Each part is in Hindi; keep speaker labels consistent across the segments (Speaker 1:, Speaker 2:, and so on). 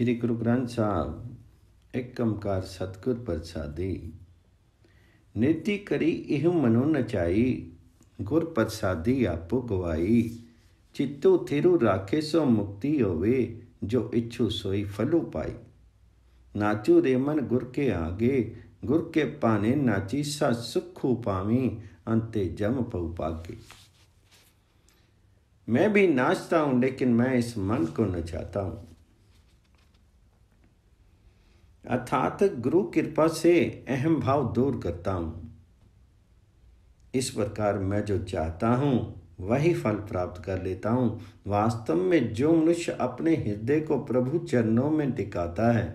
Speaker 1: श्री गुरु ग्रंथ साहब एक ओंकार सतगुर प्रसादी नीति करी इह मनु नचाई गुर प्रसादी आपो गवाई चितु थिरु राखे सो मुक्ति होवे जो इच्छु सोई फलु पाई नाचु रेमन गुर के आगे गुर के पाने नाची सा सुखु पावी अंते जम पऊ पागे मैं भी नाचता हूँ लेकिन मैं इस मन को नचाता हूँ अर्थात गुरु कृपा से अहम भाव दूर करता हूँ इस प्रकार मैं जो चाहता हूँ वही फल प्राप्त कर लेता हूँ वास्तव में जो मनुष्य अपने हृदय को प्रभु चरणों में टिकाता है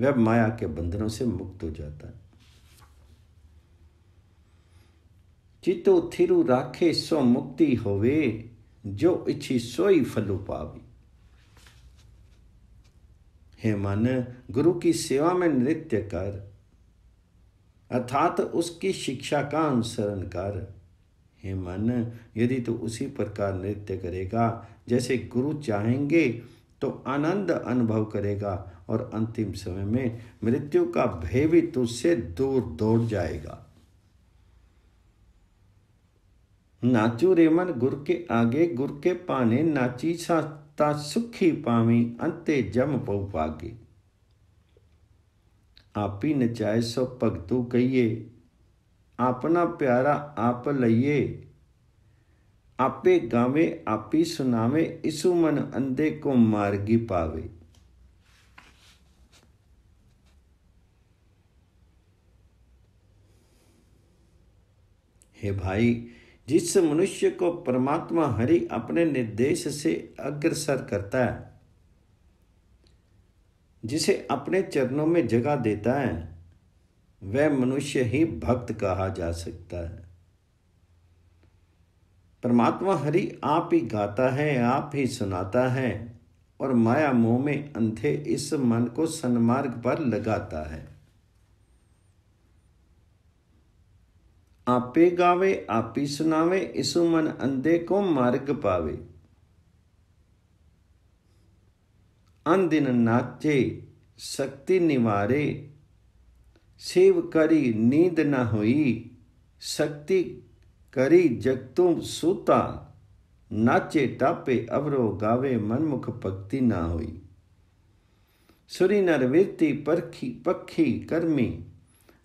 Speaker 1: वह माया के बंधनों से मुक्त हो जाता है चितो थिरु राखे सो मुक्ति होवे जो इच्छी सोई फलु पावे हे मन गुरु की सेवा में नृत्य कर अर्थात उसकी शिक्षा का अनुसरण कर हे मन यदि तू तो उसी प्रकार नृत्य करेगा जैसे गुरु चाहेंगे तो आनंद अनुभव करेगा और अंतिम समय में मृत्यु का भय भी तुझसे दूर दौड़ जाएगा नाचू रेमन गुरु के आगे गुरु के पाने नाची सा તા સુખી પામી અંતે જમ પૌ પાકે આપી ન જાય સો પગતું કહીએ આપના પ્યારા આપ લઈએ આપે ગાવે આપી સુનાવે ઈસુ મન અંધે કો માર્ગી પાવે हे भाई जिस मनुष्य को परमात्मा हरि अपने निर्देश से अग्रसर करता है जिसे अपने चरणों में जगह देता है वह मनुष्य ही भक्त कहा जा सकता है परमात्मा हरि आप ही गाता है आप ही सुनाता है और माया मोह में अंधे इस मन को सन्मार्ग पर लगाता है आपे गावे आपी सुनावे ਇਸੂ मन अंधे को मार्ग पावे ਅੰਦਿਨ नाचे शक्ति निवारे सेव करी नींद न हुई शक्ति करी जगतु सूता नाचे टापे अवरो गावे मनमुख भक्ति ना हुई सुरी नर वीरती परखी पक्षी कर्मी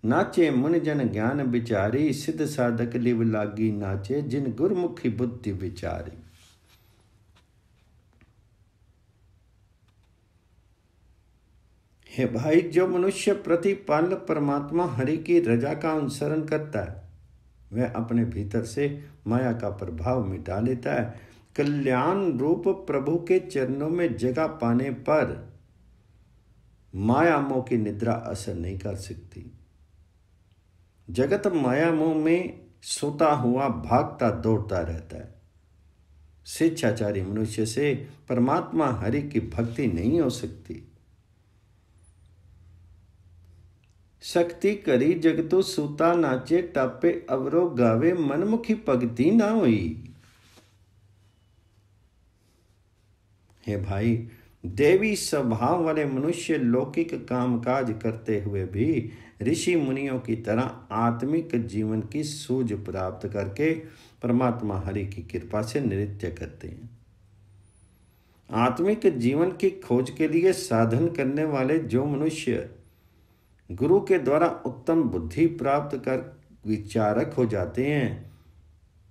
Speaker 1: नाचे मुन जन ज्ञान बिचारी सिद्ध साधक लिव लागी नाचे जिन गुरमुखी बुद्धि बिचारी हे भाई जो मनुष्य प्रतिपाल परमात्मा हरि की रजा का अनुसरण करता है वह अपने भीतर से माया का प्रभाव मिटा लेता है कल्याण रूप प्रभु के चरणों में जगह पाने पर माया मोह की निद्रा असर नहीं कर सकती जगत माया मोह में सोता हुआ भागता दौड़ता रहता है शिक्षाचारी मनुष्य से परमात्मा हरि की भक्ति नहीं हो सकती शक्ति करी जगतो सूता नाचे टापे अवरो गावे मनमुखी पगती ना हुई हे भाई देवी स्वभाव वाले मनुष्य लौकिक कामकाज करते हुए भी ऋषि मुनियों की तरह आत्मिक जीवन की सूझ प्राप्त करके परमात्मा हरि की कृपा से नृत्य करते हैं आत्मिक जीवन की खोज के लिए साधन करने वाले जो मनुष्य गुरु के द्वारा उत्तम बुद्धि प्राप्त कर विचारक हो जाते हैं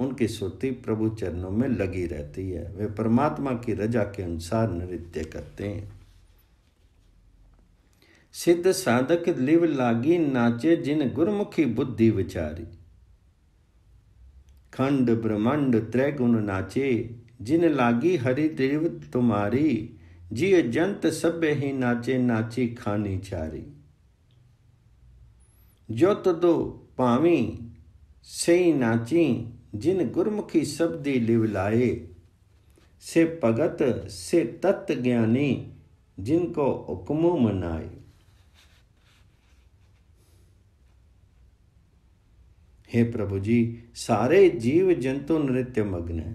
Speaker 1: उनकी श्रुति प्रभु चरणों में लगी रहती है वे परमात्मा की रजा के अनुसार नृत्य करते हैं ਸਿੱਧ ਸਾਧਕ ਲਿਵ ਲਾਗੀ ਨਾਚੇ ਜਿਨ ਗੁਰਮੁਖੀ ਬੁੱਧੀ ਵਿਚਾਰੀ ਖੰਡ ਬ੍ਰਹਮੰਡ ਤ੍ਰੈਗੁਣ ਨਾਚੇ ਜਿਨ ਲਾਗੀ ਹਰੀ ਦੇਵ ਤੁਮਾਰੀ ਜੀ ਜੰਤ ਸਭੇ ਹੀ ਨਾਚੇ ਨਾਚੀ ਖਾਨੀ ਚਾਰੀ ਜੋਤ ਦੋ ਭਾਵੀ ਸਹੀ ਨਾਚੀ ਜਿਨ ਗੁਰਮੁਖੀ ਸਬਦੀ ਲਿਵ ਲਾਏ ਸੇ ਭਗਤ ਸੇ ਤਤ ਗਿਆਨੀ ਜਿਨ ਕੋ ਹੁਕਮ ਮਨਾਏ हे प्रभु जी सारे जीव जंतु नृत्य मग्न हैं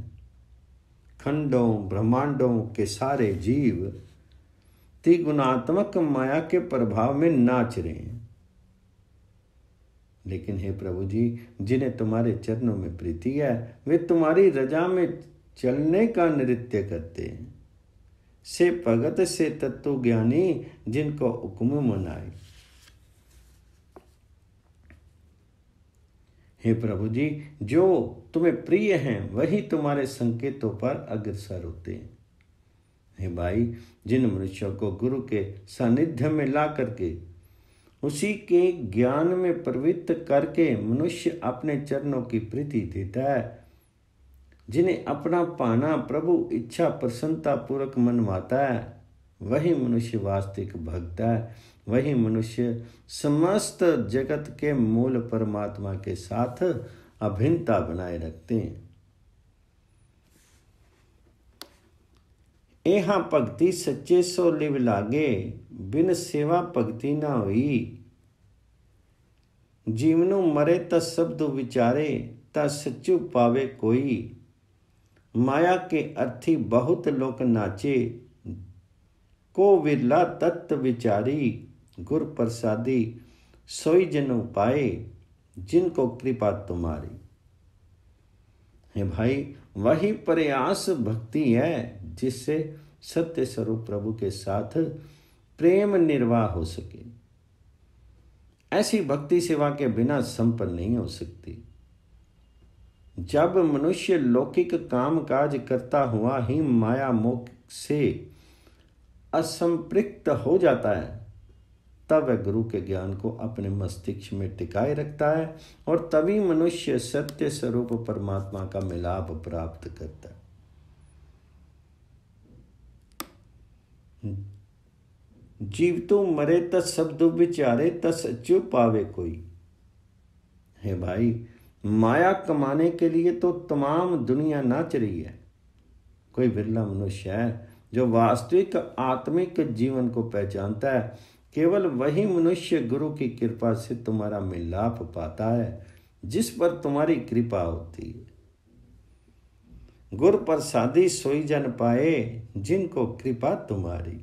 Speaker 1: खंडों ब्रह्मांडों के सारे जीव त्रिगुणात्मक माया के प्रभाव में नाच रहे हैं लेकिन हे प्रभु जी जिन्हें तुम्हारे चरणों में प्रीति है वे तुम्हारी रजा में चलने का नृत्य करते हैं से भगत से तत्व ज्ञानी जिनको हुक्म मनाए हे प्रभु जी जो तुम्हें प्रिय हैं वही तुम्हारे संकेतों पर अग्रसर होते हैं हे भाई जिन मनुष्यों को गुरु के सानिध्य में ला करके उसी के ज्ञान में प्रवृत्त करके मनुष्य अपने चरणों की प्रीति देता है जिन्हें अपना पाना प्रभु इच्छा प्रसन्नता पूर्वक मनवाता है वही मनुष्य वास्तविक भक्त है वही मनुष्य समस्त जगत के मूल परमात्मा के साथ अभिन्नता बनाए रखते हैं यहाँ भक्ति सच्चे सो लिव लागे बिन सेवा भक्ति ना हुई जीवन मरे त शब्द विचारे त सच्चू पावे कोई माया के अर्थी बहुत लोक नाचे को विरला तत्व विचारी गुर प्रसादी सोई जन उपाय जिनको कृपा तुम्हारी हे भाई वही प्रयास भक्ति है जिससे सत्य स्वरूप प्रभु के साथ प्रेम निर्वाह हो सके ऐसी भक्ति सेवा के बिना संपन्न नहीं हो सकती जब मनुष्य लौकिक काम काज करता हुआ ही माया मोक से असंपृक्त हो जाता है तब वह गुरु के ज्ञान को अपने मस्तिष्क में टिकाए रखता है और तभी मनुष्य सत्य स्वरूप परमात्मा का मिलाप प्राप्त करता है जीव तो मरे तस शब्द विचारे तस अच्यु पावे कोई हे भाई माया कमाने के लिए तो तमाम दुनिया नाच रही है कोई बिरला मनुष्य है जो वास्तविक आत्मिक जीवन को पहचानता है केवल वही मनुष्य गुरु की कृपा से तुम्हारा मिलाप पाता है जिस पर तुम्हारी कृपा होती है गुर प्रसादी सोई जन पाए जिनको कृपा तुम्हारी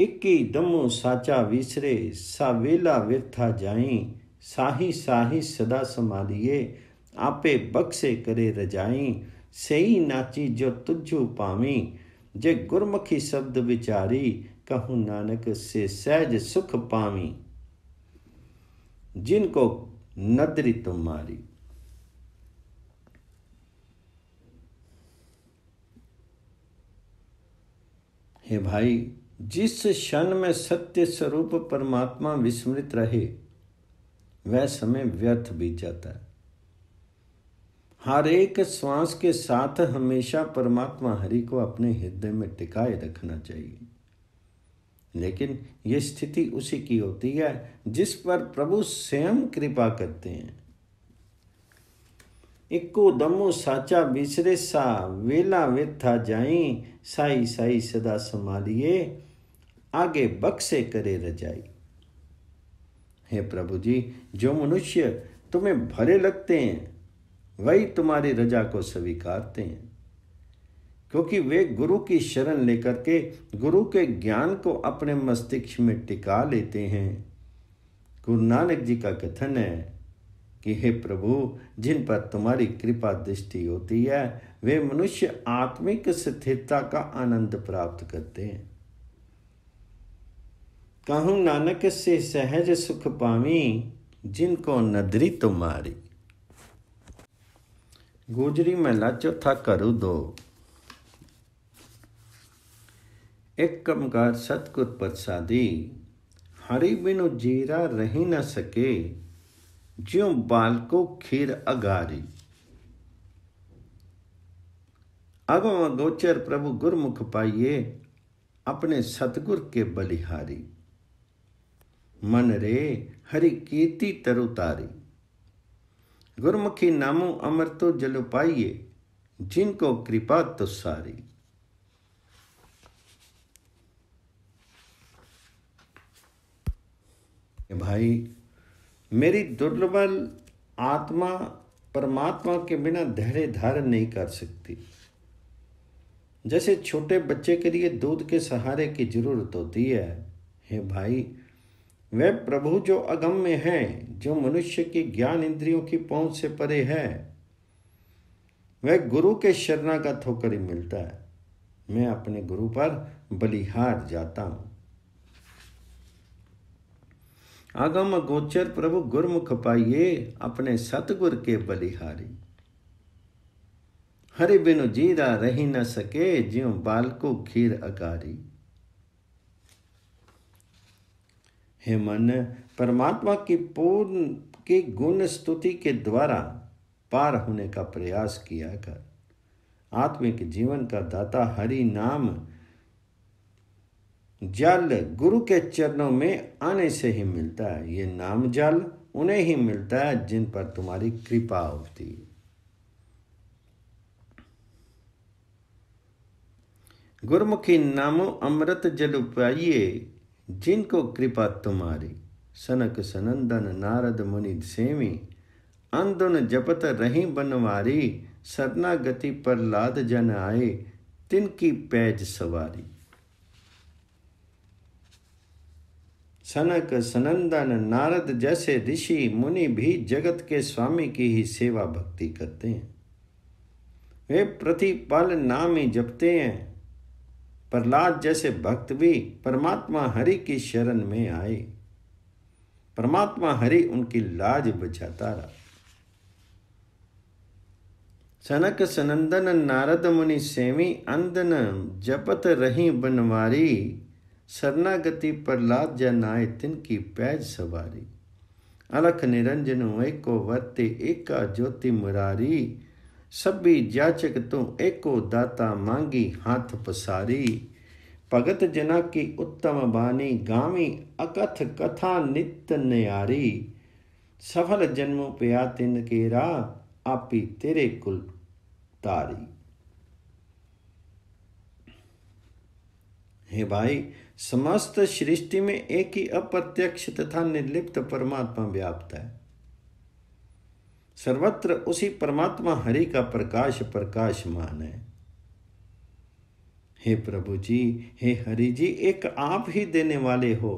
Speaker 1: इक्की दमु साचा विसरे सावेला व्यथा जाई साही साही सदा संभालिए आपे बक्से करे रजाई सही नाची जो तुझु पामी जे गुरमुखी शब्द विचारी कहूँ नानक से सहज सुख पामी जिनको नदरी तुम्हारी हे भाई जिस क्षण में सत्य स्वरूप परमात्मा विस्मृत रहे वह समय व्यर्थ बीत जाता है हर एक श्वास के साथ हमेशा परमात्मा हरि को अपने हृदय में टिकाए रखना चाहिए लेकिन ये स्थिति उसी की होती है जिस पर प्रभु स्वयं कृपा करते हैं इक्को दमो साचा बिसरे सा वेला वेथा जाई साई साई सदा संभालिए आगे बक्से करे रजाई हे प्रभु जी जो मनुष्य तुम्हें भरे लगते हैं वही तुम्हारी रजा को स्वीकारते हैं क्योंकि वे गुरु की शरण लेकर के गुरु के ज्ञान को अपने मस्तिष्क में टिका लेते हैं गुरु नानक जी का कथन है कि हे प्रभु जिन पर तुम्हारी कृपा दृष्टि होती है वे मनुष्य आत्मिक स्थिरता का आनंद प्राप्त करते हैं कहूँ नानक से सहज सुख पावी जिनको नदरी तुम्हारी तो ਗੋਜਰੀ ਮਹਿਲਾ ਚੌਥਾ ਘਰੂ ਦੋ ਇੱਕ ਕਮਕਾਰ ਸਤਗੁਰ ਪਤਸਾਦੀ ਹਰੀ ਬਿਨੁ ਜੀਰਾ ਰਹੀ ਨਾ ਸਕੇ ਜਿਉ ਬਾਲ ਕੋ ਖੀਰ ਅਗਾਰੀ ਅਗੋ ਗੋਚਰ ਪ੍ਰਭੂ ਗੁਰਮੁਖ ਪਾਈਏ ਆਪਣੇ ਸਤਗੁਰ ਕੇ ਬਲਿਹਾਰੀ ਮਨ ਰੇ ਹਰੀ ਕੀਤੀ ਤਰੁਤਾਰੀ गुरमुखी नामो अमर तो जल पाइये जिनको कृपा तो सारी भाई मेरी दुर्लभल आत्मा परमात्मा के बिना धैर्य धारण नहीं कर सकती जैसे छोटे बच्चे के लिए दूध के सहारे की जरूरत होती है हे भाई वह प्रभु जो अगम में है जो मनुष्य की ज्ञान इंद्रियों की पहुंच से परे है वह गुरु के शरणागत होकर ही मिलता है मैं अपने गुरु पर बलिहार जाता हूं आगम गोचर प्रभु गुरमुख पाइये अपने सतगुर के बलिहारी हरि बिनु जीरा रही न सके ज्यो को खीर अकारी हे मन परमात्मा की पूर्ण के गुण स्तुति के द्वारा पार होने का प्रयास किया कर आत्मिक जीवन का दाता हरि नाम जल गुरु के चरणों में आने से ही मिलता है ये नाम जल उन्हें ही मिलता है जिन पर तुम्हारी कृपा होती है गुरुमुखी नामो अमृत जल उपाइये जिनको कृपा तुम्हारी सनक सनंदन नारद मुनि सेवी अंधुन जपत रही बनवारी सरनागति पर लाद जन आए तिनकी पैज सवारी सनक सनंदन नारद जैसे ऋषि मुनि भी जगत के स्वामी की ही सेवा भक्ति करते हैं वे प्रतिपल नाम ही जपते हैं प्रहलाद जैसे भक्त भी परमात्मा हरि की शरण में आए परमात्मा हरि उनकी लाज बचाता रहा सनक सनंदन नारद मुनि सेमी अंदन जपत रही बनवारी शरणागति प्रहलाद जनाय तिन की पैज सवारी अलख निरंजन एको वर्ते एका ज्योति मुरारी सभी जाचक तो एको दाता मांगी हाथ पसारी भगत जना की उत्तम बानी गामी अकथ कथा नित्य न्यारी सफल जन्म पिया तिन के राह आपी तेरे कुल तारी हे भाई समस्त सृष्टि में एक ही अप्रत्यक्ष तथा निर्लिप्त परमात्मा व्याप्त है सर्वत्र उसी परमात्मा हरि का प्रकाश प्रकाशमान है हे प्रभु जी हे हरि जी एक आप ही देने वाले हो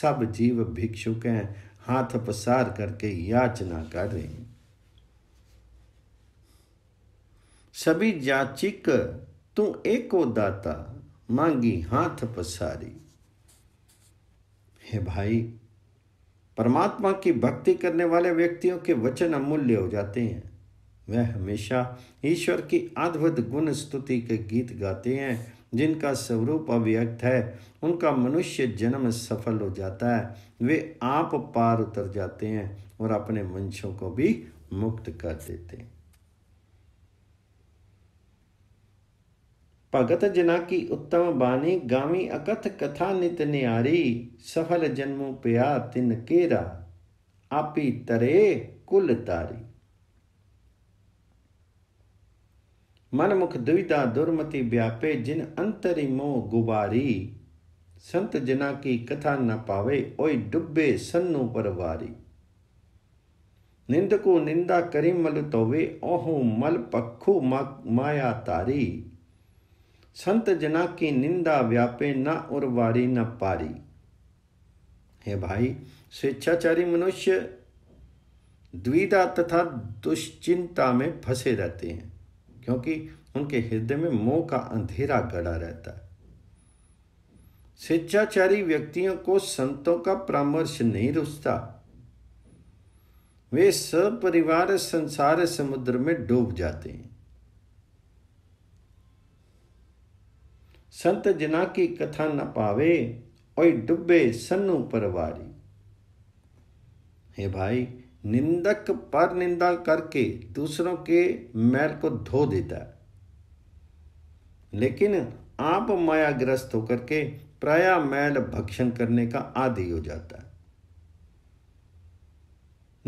Speaker 1: सब जीव भिक्षुक हैं हाथ पसार करके याचना कर रहे हैं सभी जाचिक तू एको दाता मांगी हाथ पसारी हे भाई परमात्मा की भक्ति करने वाले व्यक्तियों के वचन अमूल्य हो जाते हैं वह हमेशा ईश्वर की अद्भुत गुण स्तुति के गीत गाते हैं जिनका स्वरूप अव्यक्त है उनका मनुष्य जन्म सफल हो जाता है वे आप पार उतर जाते हैं और अपने वंशों को भी मुक्त कर देते हैं भगत जना की उत्तम बाणी गावी अकथ कथा नित निहारी सफल जन्मों प्या तिन केरा आपी तरे कुल तारी मनमुख दुविधा दुर्मति व्यापे जिन अंतरी मोह गुबारी संत जना की कथा न पावे ओय डुब्बे सन्नु परवारी निंदको निंदा करी मल तोवे ओह मल पखु मा, माया तारी संत जना की निंदा व्यापे न उर्वारी न पारी हे भाई स्वेच्छाचारी मनुष्य द्विधा तथा दुश्चिंता में फंसे रहते हैं क्योंकि उनके हृदय में मोह का अंधेरा गड़ा रहता है शिक्षाचारी व्यक्तियों को संतों का परामर्श नहीं रुचता वे सपरिवार संसार समुद्र में डूब जाते हैं संत जना की कथा न पावे और डुबे सन्नु परवारी हे भाई निंदक पर निंदा करके दूसरों के मैल को धो देता है लेकिन आप मायाग्रस्त होकर के प्राय मैल भक्षण करने का आदि हो जाता है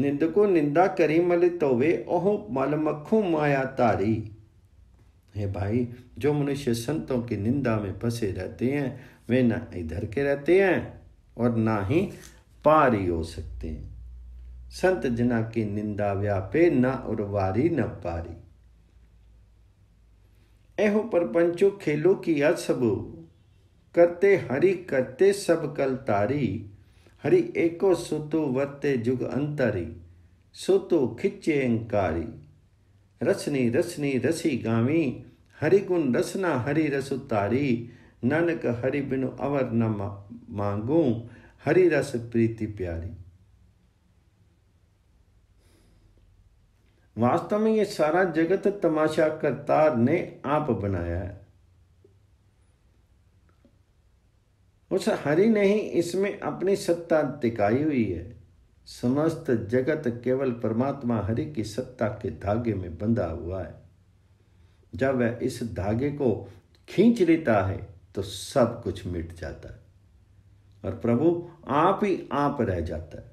Speaker 1: निंदको निंदा करी मल तोवे ओह मल मखू माया तारी हे भाई जो मनुष्य संतों की निंदा में फंसे रहते हैं वे ना इधर के रहते हैं और ना ही पारी हो सकते हैं संत जना की निंदा व्यापे न उर्वारी न पारी एहो परपंचो खेलो की असब करते हरि करते सब कल तारी हरि एको सुतो वर्ते जुग अंतरी सुतो खिचे अंकारी रसनी रसनी रसी गावी हरि गुण रसना हरि रस तारी नानक हरि बिनु अवर न मांगू हरि रस प्रीति प्यारी वास्तव में ये सारा जगत तमाशा करतार ने आप बनाया है उस हरि ने ही इसमें अपनी सत्ता टिकाई हुई है समस्त जगत केवल परमात्मा हरि की सत्ता के धागे में बंधा हुआ है जब वह इस धागे को खींच लेता है तो सब कुछ मिट जाता है और प्रभु आप ही आप रह जाता है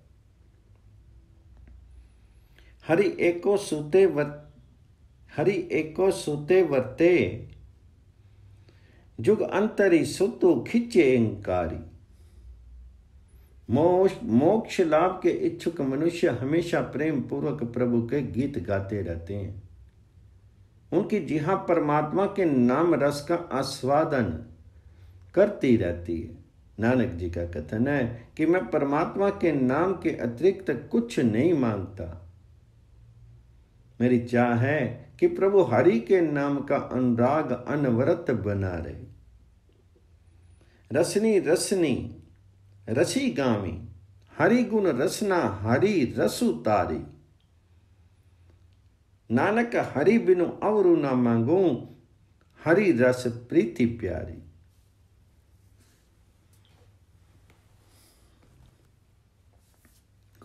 Speaker 1: हरि एको सूते वर हरि एको सूते वर्ते जुग अंतरी सुतु खिचे अंकारी मोक्ष मोक्ष लाभ के इच्छुक मनुष्य हमेशा प्रेम पूर्वक प्रभु के गीत गाते रहते हैं उनकी जिहा परमात्मा के नाम रस का आस्वादन करती रहती है नानक जी का कथन है कि मैं परमात्मा के नाम के अतिरिक्त कुछ नहीं मांगता मेरी चाह है कि प्रभु हरि के नाम का अनुराग अनवरत बना रहे रसनी रसनी रसी गामी हरि गुण रसना हरि रसु तारी नानक हरि बिनु अवरु ना मांगू हरि रस प्रीति प्यारी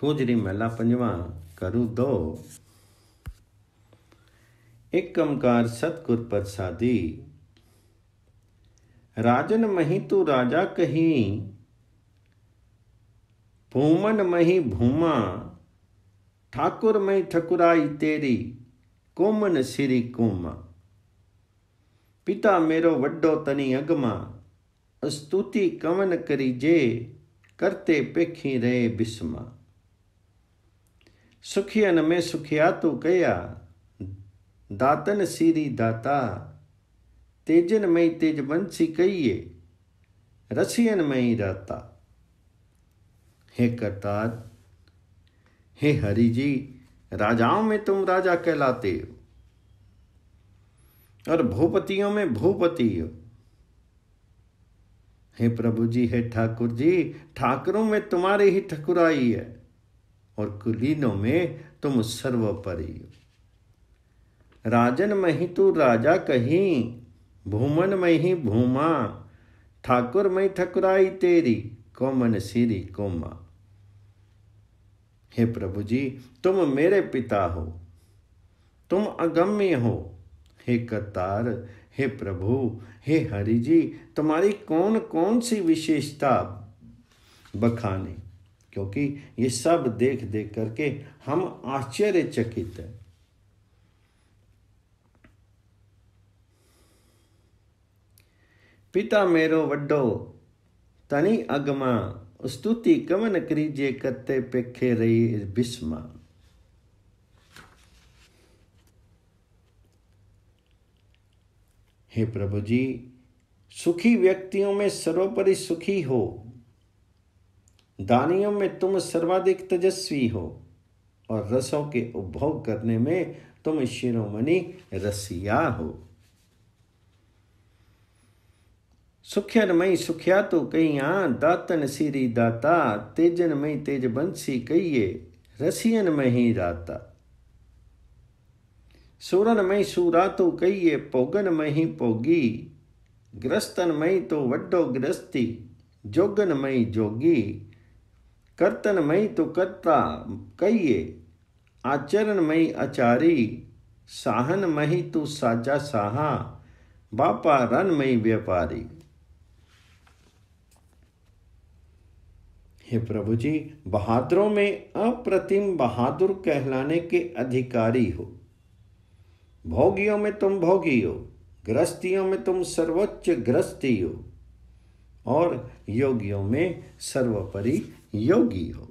Speaker 1: खोजरी मेला पंजवा करू दो एकमकार सतगुर प्रसादी राजन मही तू राजा कही भूमन मही भूमा ठाकुर मई ठकुराई तेरी कोमन सिरी कोमा पिता मेरो वड्डो तनी अगमा स्तुति कवन करी जे करते पेखी रहे बिस्मा सुखियन में सुखिया तू कया दातन सीरी दाता तेजन मई तेजवंशी कहिए रसियन मई दाता हे करतार हे हरि जी राजाओं में तुम राजा कहलाते हो और भूपतियों में भूपति हो हे प्रभु जी हे ठाकुर जी ठाकुरों में तुम्हारे ही ठकुराई है और कुलीनों में तुम सर्वपरी हो राजन मही तू राजा कही भूमन मही भूमा ठाकुर मई ठकुराई तेरी कोमन सिरी कोमा हे प्रभु जी तुम मेरे पिता हो तुम अगम्य हो हे कतार हे प्रभु हे हरि जी तुम्हारी कौन कौन सी विशेषता बखाने क्योंकि ये सब देख देख करके हम आश्चर्यचकित हैं मेरो મેરો વડ્ડો अगमा स्तुति कमन करी जे कत्ते पेखे रही बिस्मा हे प्रभु जी सुखी व्यक्तियों में सर्वोपरि सुखी हो दानियों में तुम सर्वाधिक तेजस्वी हो और रसों के उपभोग करने में तुम शिरोमणि रसिया हो सुख्यर मई सुख्या तो कहिया दातन सीरी दाता तेजन मई तेज बंसी कहिए रसियन मही राता सूरन मई सूरा तो कहिए भोगन मही भोगी ग्रस्तन मई तो वड्डो ग्रस्ती जोगन मई जोगी कर्तन मई तो कर्ता कहिए आचरण मई आचारी साहन मही तो साजा साहा बापा रन मई व्यापारी हे प्रभु जी बहादुरों में अप्रतिम बहादुर कहलाने के अधिकारी हो भोगियों में तुम भोगी हो ग्रस्तियों में तुम सर्वोच्च ग्रस्ती हो और योगियों में सर्वोपरि योगी हो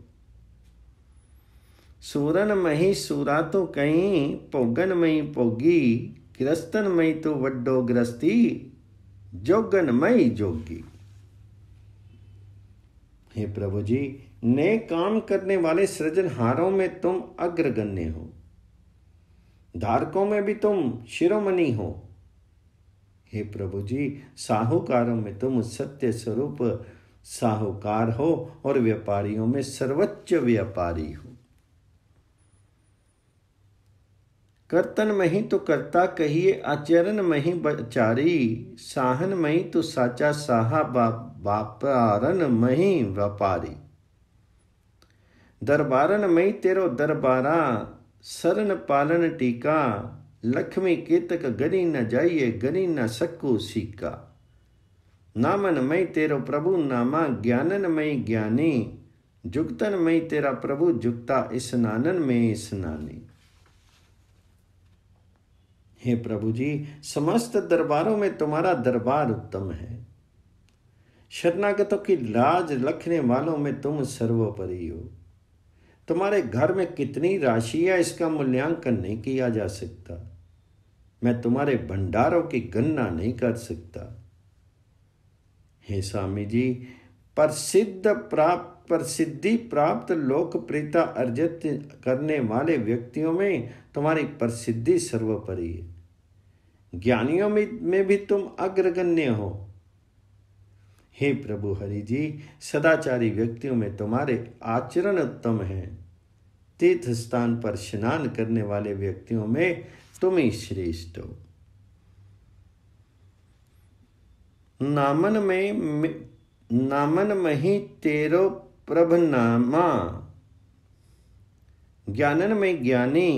Speaker 1: सूरन मही सूरा तो कहीं पोगन मई पोगी ग्रस्तन मई तो वड्डो ग्रस्ती जोगन मई जोगी हे प्रभु जी नए काम करने वाले सृजनहारों में तुम अग्रगण्य हो धारकों में भी तुम शिरोमणि हो हे प्रभु जी साहूकारों में तुम सत्य स्वरूप साहूकार हो और व्यापारियों में सर्वोच्च व्यापारी हो कर्तन मही तो करता कहिए आचरण मही बचारी साहन मही तो साचा साहा व्यापारन मही व्यापारी दरबारन मई तेरो दरबारा शरण पालन टीका लक्ष्मी केतक गरी न जाइए गरी न सक्को सीका नामन मई तेरो प्रभु नामा ज्ञानन मई ज्ञानी जुगतन मई तेरा प्रभु जुगता स्नानन में स्नानी हे प्रभु जी समस्त दरबारों में तुम्हारा दरबार उत्तम है शरणागतों की लाज रखने वालों में तुम सर्वोपरि हो तुम्हारे घर में कितनी राशि है इसका मूल्यांकन नहीं किया जा सकता मैं तुम्हारे भंडारों की गणना नहीं कर सकता हे स्वामी जी प्रसिद्ध प्राप्त प्रसिद्धि प्राप्त लोकप्रियता अर्जित करने वाले व्यक्तियों में तुम्हारी प्रसिद्धि सर्वोपरि है ज्ञानियों में, में भी तुम अग्रगण्य हो हे प्रभु हरि जी सदाचारी व्यक्तियों में तुम्हारे आचरण उत्तम हैं तीर्थ स्थान पर स्नान करने वाले व्यक्तियों में तुम ही श्रेष्ठ हो नामन में नामन मही तेरो प्रभनामा ज्ञानन में ज्ञानी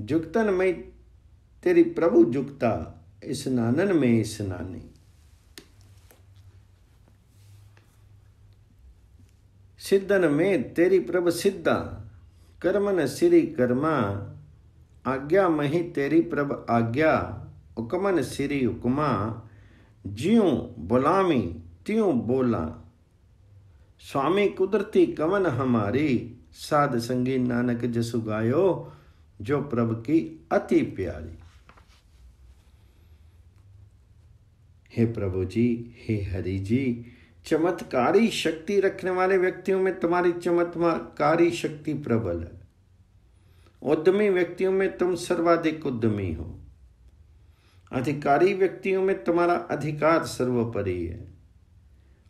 Speaker 1: जुक्तन में तेरी प्रभु जुगता इस नानन में इस नानी सिद्धन में तेरी प्रभ सिद्धा कर्मन सिरी कर्मा आज्ञा मही तेरी प्रभ आज्ञा उकमन सिरी उकमा ज्यों बोलामी त्यों बोला स्वामी कुदरती कवन हमारी साध संगी नानक जसु गायो जो प्रभ की अति प्यारी हे प्रभु जी हे हरि जी चमत्कारी शक्ति रखने वाले व्यक्तियों में तुम्हारी चमत्कारी शक्ति प्रबल है उद्यमी व्यक्तियों में तुम सर्वाधिक उद्यमी हो अधिकारी व्यक्तियों में तुम्हारा अधिकार सर्वोपरि है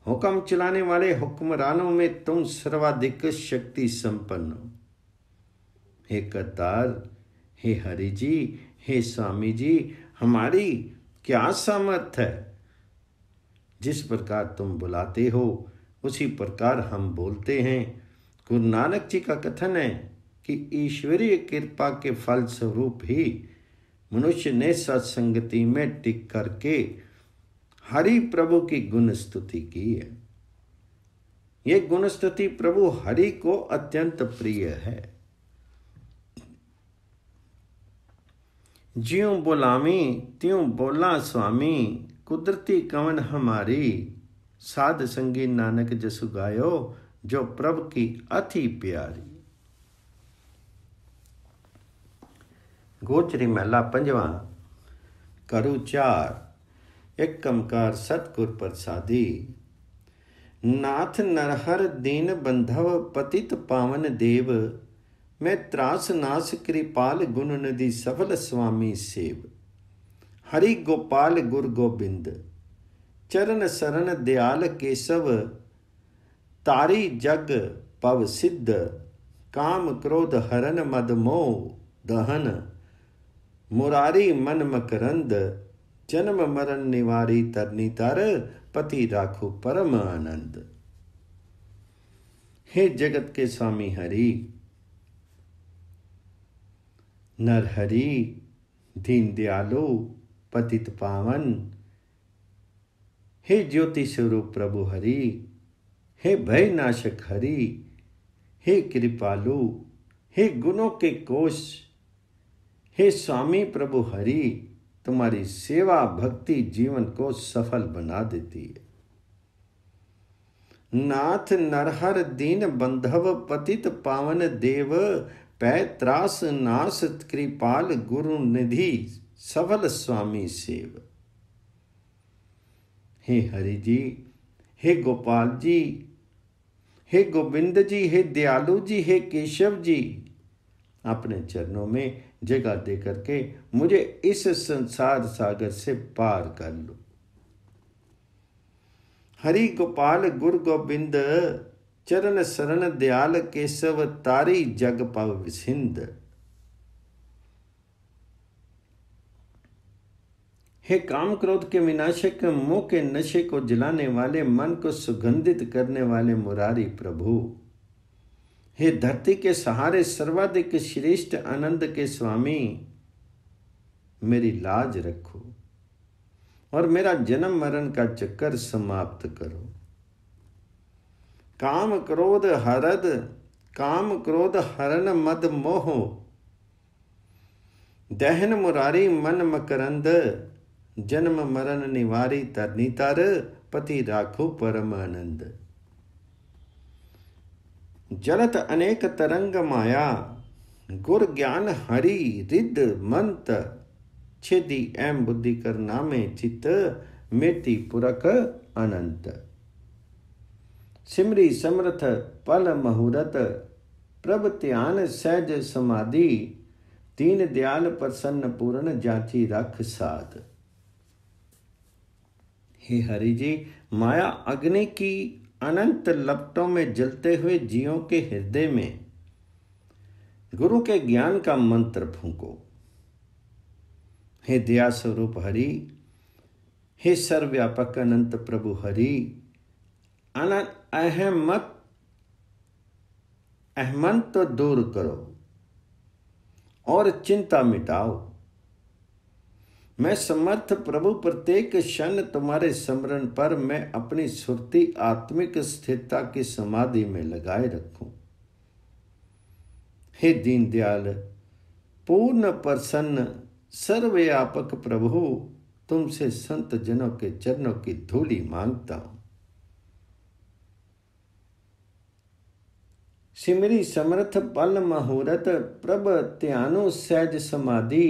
Speaker 1: हुक्म चलाने वाले हुक्मरानों में तुम सर्वाधिक शक्ति संपन्न हो हे करतार हे हरि जी हे स्वामी जी हमारी क्या सामर्थ है जिस प्रकार तुम बुलाते हो उसी प्रकार हम बोलते हैं गुरु नानक जी का कथन है कि ईश्वरीय कृपा के फल स्वरूप ही मनुष्य ने सत्संगति में टिक करके हरि प्रभु की गुण स्तुति की है ये गुण स्तुति प्रभु हरि को अत्यंत प्रिय है ज्यों बोलावी त्यों बोला स्वामी कुदरती कवन हमारी साध संगी नानक जसु गायो जो प्रभु की अति प्यारी गोचरी महला पंजवा करु चार एक कमकार सतगुर प्रसादी नाथ नरहर दीन बंधव पतित पावन देव मैं त्रास नास कृपाल गुण नदी सफल स्वामी सेव हरि गोपाल गुर गोबिंद चरण शरण दयाल केशव तारी जग पव सिद्ध काम क्रोध हरन मदमोह दहन मुरारी मन मकरंद जन्म मरण निवारी तरनी तर पति राखो परम आनंद हे जगत के स्वामी हरि नरहरि दीन दयालु पतित पावन हे ज्योति स्वरूप प्रभु हरि हे भय नाशक हरि हे कृपालु हे गुणों के कोष हे स्वामी प्रभु हरि तुम्हारी सेवा भक्ति जीवन को सफल बना देती है नाथ नरहर दीन बंधव पतित पावन देव पैत्रास नास कृपाल गुरु निधि सफल स्वामी सेव हे हरि जी हे गोपाल जी हे गोविंद जी हे दयालु जी हे केशव जी अपने चरणों में जगह दे करके मुझे इस संसार सागर से पार कर लो हरि गोपाल गुरु गोविंद चरण शरण दयाल केशव तारी जग पव सिंध हे काम क्रोध के विनाशक मुंह के नशे को जलाने वाले मन को सुगंधित करने वाले मुरारी प्रभु हे धरती के सहारे सर्वाधिक श्रेष्ठ आनंद के स्वामी मेरी लाज रखो और मेरा जन्म मरण का चक्कर समाप्त करो काम क्रोध हरद काम क्रोध हरण मद मोह दहन मुरारी मन मकरंद जन्म मरण निवारी तरनी तर पति राखो परम आनंद जलत अनेक तरंग माया गुर ज्ञान हरि रिद मंत छेदी एम बुद्धि कर नामे चित मेति पुरक अनंत सिमरी समर्थ पल मुहूर्त प्रभ ध्यान सहज समाधि दीन दयाल प्रसन्न पूर्ण जाची रख साध हे हरि जी माया अग्नि की अनंत लपटों में जलते हुए जीवों के हृदय में गुरु के ज्ञान का मंत्र फूको हे दया स्वरूप हरि हे सर्वव्यापक अनंत प्रभु हरि अनंत अहमत अहमंत तो दूर करो और चिंता मिटाओ मैं समर्थ प्रभु प्रत्येक क्षण तुम्हारे स्मरण पर मैं अपनी सुरती आत्मिक स्थिरता की समाधि में लगाए रखूं हे दीन दयाल पूर्ण प्रसन्न सर्वयापक प्रभु तुमसे संत जनों के चरणों की धूली मांगता हूं ਸਿਮਰੀ ਸਮਰਥ ਪਲ ਮਹੂਰਤ ਪ੍ਰਭ ਧਿਆਨੋ ਸਹਿਜ ਸਮਾਧੀ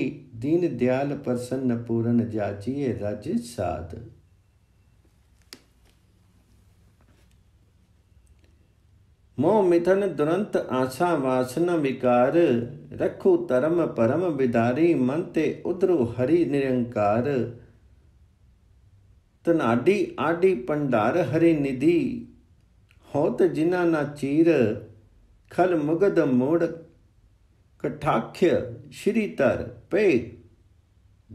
Speaker 1: ਦੀਨ ਦਿਆਲ ਪ੍ਰਸੰਨ ਪੂਰਨ ਜਾਚੀਏ ਰਜ ਸਾਧ ਮੋਹ ਮਿਥਨ ਦੁਰੰਤ ਆਸ਼ਾ ਵਾਸਨਾ ਵਿਕਾਰ ਰਖੂ ਧਰਮ ਪਰਮ ਵਿਦਾਰੀ ਮਨ ਤੇ ਉਧਰੂ ਹਰੀ ਨਿਰੰਕਾਰ ਤਨਾਡੀ ਆਡੀ ਪੰਡਾਰ ਹਰੀ ਨਿਧੀ ਹੋਤ ਜਿਨਾ ਨਾ ਚੀਰ खल मुगद मोड़ कठाख्य श्रीतर पे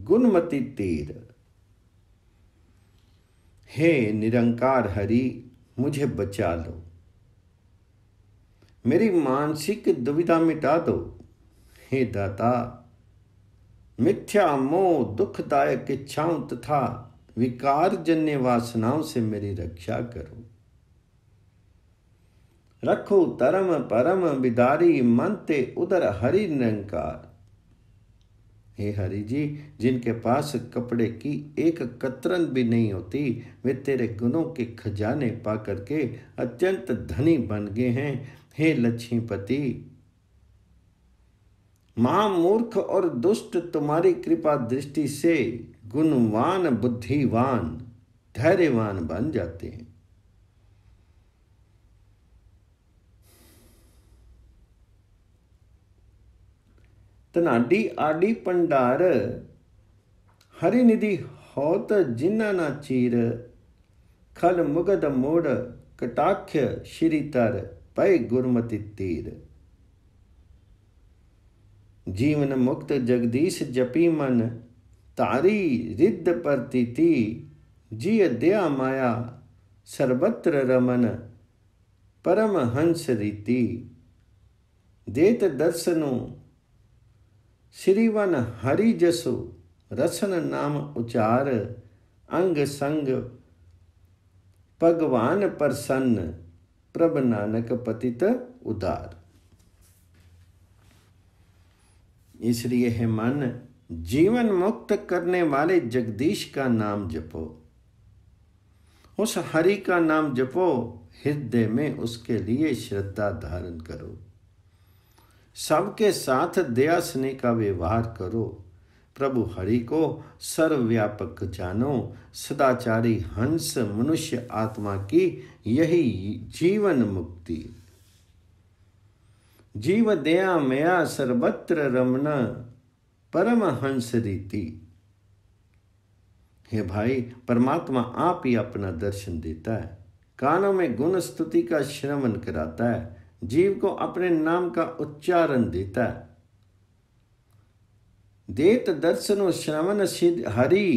Speaker 1: गुणमति तीर हे निरंकार हरि मुझे बचा लो मेरी मानसिक दुविधा मिटा दो हे दाता मिथ्या मोह दुखदायक इच्छाओं तथा विकार जन्य वासनाओं से मेरी रक्षा करो रखो तरम परम बिदारी मनते उदर हरि निरंकार हे हरि जी जिनके पास कपड़े की एक कतरन भी नहीं होती वे तेरे गुणों के खजाने पा करके अत्यंत धनी बन गए हैं हे लक्ष्मीपति महामूर्ख और दुष्ट तुम्हारी कृपा दृष्टि से गुणवान बुद्धिवान धैर्यवान बन जाते हैं ਤਨਾਡੀ ਆਡੀ ਪੰਡਾਰ ਹਰੀ ਨਿਧੀ ਹੋਤ ਜਿਨਾਂ ਨਾ ਚੀਰ ਖਲ ਮੁਗਦ ਮੋੜ ਕਟਾਖ ਸ਼੍ਰੀ ਤਰ ਪੈ ਗੁਰਮਤਿ ਤੀਰ ਜੀਵਨ ਮੁਕਤ ਜਗਦੀਸ਼ ਜਪੀ ਮਨ ਤਾਰੀ ਰਿੱਧ ਪਰਤੀਤੀ ਜੀ ਅਧਿਆ ਮਾਇਆ ਸਰਬਤਰ ਰਮਨ ਪਰਮ ਹੰਸ ਰੀਤੀ ਦੇਤ ਦਰਸਨੋ श्रीवन हरि जसु रसन नाम उचार अंग संग भगवान प्रसन्न प्रभ नानक पतित उदार इसलिए है मन जीवन मुक्त करने वाले जगदीश का नाम जपो उस हरि का नाम जपो हृदय में उसके लिए श्रद्धा धारण करो सबके साथ दया स्ने का व्यवहार करो प्रभु हरि को सर्वव्यापक जानो सदाचारी हंस मनुष्य आत्मा की यही जीवन मुक्ति जीव दया मया सर्वत्र रमन परम हंस रीति हे भाई परमात्मा आप ही अपना दर्शन देता है कानों में गुण स्तुति का श्रवण कराता है जीव को अपने नाम का उच्चारण देता है देत दर्शन श्रवण सिद्ध हरि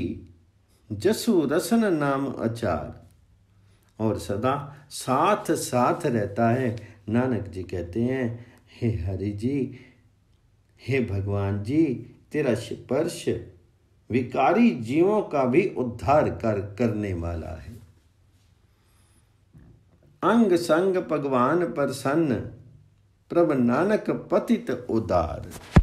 Speaker 1: जसु रसन नाम अचार और सदा साथ साथ रहता है नानक जी कहते हैं हे हरि जी हे भगवान जी तेरा स्पर्श विकारी जीवों का भी उद्धार कर करने वाला है अंग संग भगवान प्रसन्न प्रभ नानक पतित उदार